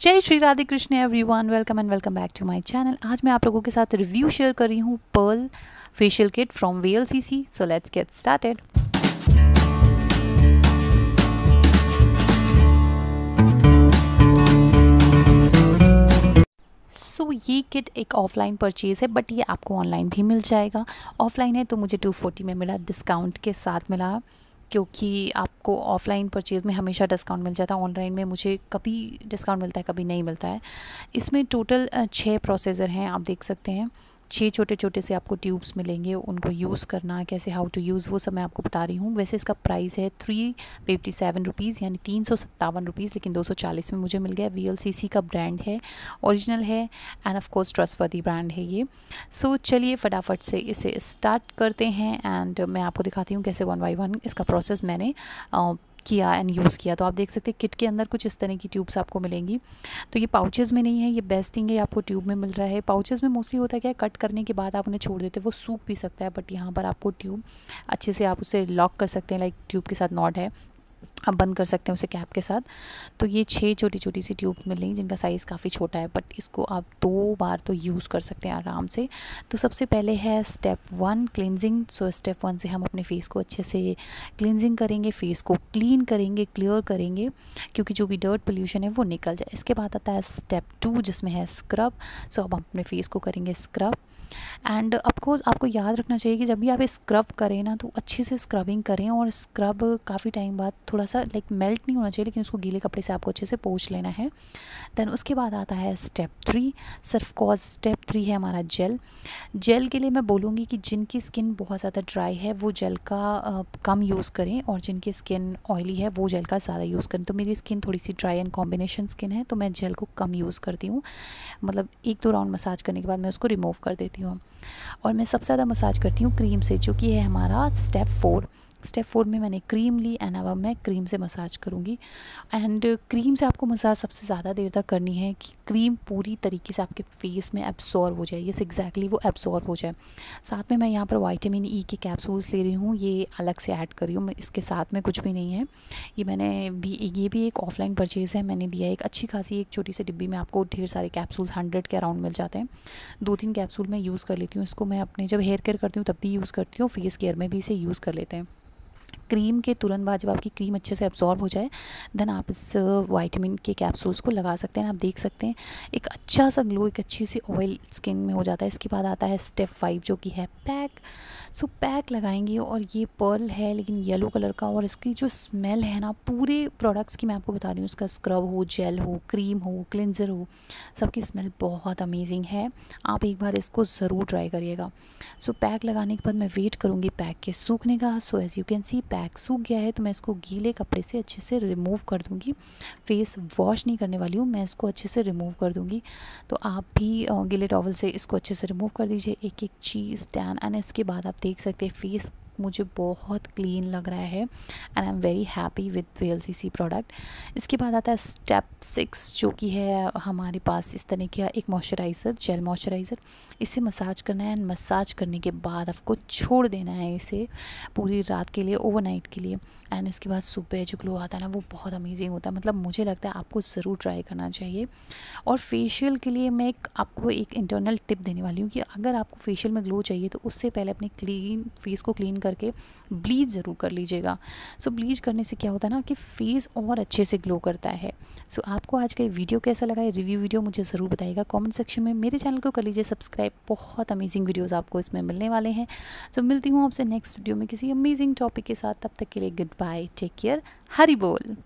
जय Shri Radhe Krishna everyone welcome and welcome back to my channel आज मैं आप लोगों के साथ रिव्यू शेयर कर रही हूँ पर्ल फेशियल किट फ्रॉम वी so let's get started so so, ये किट एक ऑफलाइन परचेज़ है बट ये आपको ऑनलाइन भी मिल जाएगा ऑफलाइन है तो मुझे 240 में मिला डिस्काउंट के साथ मिला क्योंकि आप आपको ऑफलाइन परचेज़ में हमेशा डिस्काउंट मिल जाता है ऑनलाइन में मुझे कभी डिस्काउंट मिलता है कभी नहीं मिलता है इसमें टोटल छः प्रोसेसर हैं आप देख सकते हैं छः छोटे छोटे से आपको ट्यूब्स मिलेंगे उनको यूज़ करना कैसे हाउ टू यूज़ वो सब मैं आपको बता रही हूँ वैसे इसका प्राइस है थ्री फिफ्टी सेवन रुपीज़ यानी तीन सौ सत्तावन रुपीज़ लेकिन दो सौ चालीस में मुझे मिल गया वी एल सी सी का ब्रांड है ओरिजिनल है and of course trustworthy brand है ये सो so, चलिए फटाफट से इसे स्टार्ट करते हैं एंड मैं आपको दिखाती हूँ कैसे वन बाई वन इसका प्रोसेस मैंने uh, किया एंड यूज़ किया तो आप देख सकते हैं किट के अंदर कुछ इस तरह की ट्यूब्स आपको मिलेंगी तो ये पाउचेज़ में नहीं है ये बेस्ट थिंग है आपको ट्यूब में मिल रहा है पाउचेज़ में मोस्टली होता है क्या कट करने के बाद आप उन्हें छोड़ देते वो सूख भी सकता है बट यहाँ पर आपको ट्यूब अच्छे से आप उसे लॉक कर सकते हैं लाइक ट्यूब के साथ नॉट है आप बंद कर सकते हैं उसे कैप के साथ तो ये छः छोटी छोटी सी ट्यूब मिल रही जिनका साइज़ काफ़ी छोटा है बट इसको आप दो बार तो यूज़ कर सकते हैं आराम से तो सबसे पहले है step one cleansing so step one से हम अपने फेस को अच्छे से क्लिनजिंग करेंगे फेस को क्लीन करेंगे क्लियर करेंगे क्योंकि जो भी डर्ट पोल्यूशन है वो निकल जाए इसके बाद आता है स्टेप टू जिसमें है स्क्रब सो अब हम अपने फेस को करेंगे स्क्रब एंड ऑफकोर्स आपको याद रखना चाहिए कि जब भी आप स्क्रब करें ना तो अच्छे से स्क्रबिंग करें और स्क्रब काफ़ी टाइम बाद थोड़ा सा लाइक मेल्ट नहीं होना चाहिए लेकिन उसको गीले कपड़े से आपको अच्छे से पोछ लेना है देन उसके बाद आता है स्टेप थ्री सिर्फ कॉज स्टेप थ्री है हमारा जेल जेल के लिए मैं बोलूँगी कि जिनकी स्किन बहुत ज़्यादा ड्राई है वो जेल का आ, कम यूज़ करें और जिनकी स्किन ऑयली है वो जेल का ज़्यादा यूज़ करें तो मेरी स्किन थोड़ी सी ड्राई एंड कॉम्बिनेशन स्किन है तो मैं जेल को कम यूज़ करती हूँ मतलब एक दो राउंड मसाज करने के बाद मैं उसको रिमूव कर देती हूँ और मैं सबसे ज़्यादा मसाज करती हूँ क्रीम से जो कि है हमारा स्टेप फोर स्टेप फोर में मैंने क्रीम ली एंड अब मैं क्रीम से मसाज करूँगी एंड क्रीम से आपको मसाज सबसे ज़्यादा देर तक करनी है कि क्रीम पूरी तरीके से आपके फेस में एब्जॉर्व हो जाए यस एग्जैक्टली वो एब्जॉर्व हो जाए साथ में मैं यहाँ पर वाइटामिन ई e के कैप्सूल्स ले रही हूँ ये अलग से ऐड कर रही हूँ इसके साथ में कुछ भी नहीं है ये मैंने भी ये भी एक ऑफलाइन परचेज़ है मैंने दिया एक अच्छी खासी एक छोटी सी डिब्बी में आपको ढेर सारे कैप्सूल हंड्रेड के अराउंड मिल जाते हैं दो तीन कैप्सूल मैं यूज़ कर लेती हूँ इसको मैं अपने जब हेयर केयर करती हूँ तब भी यूज़ करती हूँ फेस केयर में भी इसे यूज़ कर लेते हैं क्रीम के तुरंत बाद जब आपकी क्रीम अच्छे से एब्जॉर्ब हो जाए देन आप इस वाइटमिन uh, के कैप्सूल्स को लगा सकते हैं आप देख सकते हैं एक अच्छा सा ग्लो एक अच्छी सी ऑयल स्किन में हो जाता है इसके बाद आता है स्टेप फाइव जो कि है पैक सो पैक लगाएंगे और ये पर्ल है लेकिन येलो कलर का और इसकी जो स्मेल है ना पूरे प्रोडक्ट्स की मैं आपको बता रही हूँ उसका स्क्रब हो जेल हो क्रीम हो क्लिनजर हो सबकी स्मेल बहुत अमेजिंग है आप एक बार इसको ज़रूर ट्राई करिएगा सो पैक लगाने के बाद मैं वेट करूँगी पैक के सूखने का so as you can see pack सूख गया है तो मैं इसको गीले कपड़े से अच्छे से रिमूव कर दूँगी फेस वॉश नहीं करने वाली हूँ मैं इसको अच्छे से रिमूव कर दूँगी तो आप भी गीले टॉवल से इसको अच्छे से रिमूव कर दीजिए एक एक चीज़ टैन एंड इसके बाद आप takes like their face मुझे बहुत क्लीन लग रहा है and I am very happy with the product इसके बाद आता है स्टेप सिक्स जो कि है हमारे पास इस तरह का एक मॉइस्चराइज़र जेल मॉइस्चराइज़र इसे मसाज करना है एंड मसाज करने के बाद आपको छोड़ देना है इसे पूरी रात के लिए ओवरनाइट के लिए एंड इसके बाद सुबह जो ग्लो आता है ना वो बहुत अमेजिंग होता है मतलब मुझे लगता है आपको ज़रूर ट्राई करना चाहिए और फेशियल के लिए मैं एक आपको एक इंटरनल टिप देने वाली हूँ कि अगर आपको फेशियल में ग्लो चाहिए तो उससे पहले अपने क्लीन फेस को क्लीन करके ब्लीच ज़रूर कर लीजिएगा सो ब्लीच करने से क्या होता है ना कि फेस और अच्छे से ग्लो करता है सो आपको आज का ये वीडियो कैसा लगा है रिव्यू वीडियो मुझे ज़रूर बताइएगा कॉमेंट सेक्शन में मेरे चैनल को कर लीजिए सब्सक्राइब बहुत अमेजिंग वीडियोज़ आपको इसमें मिलने वाले हैं सो मिलती हूँ आपसे नेक्स्ट वीडियो में किसी अमेजिंग टॉपिक के साथ तब तक के लिए good bye take care Hari बोल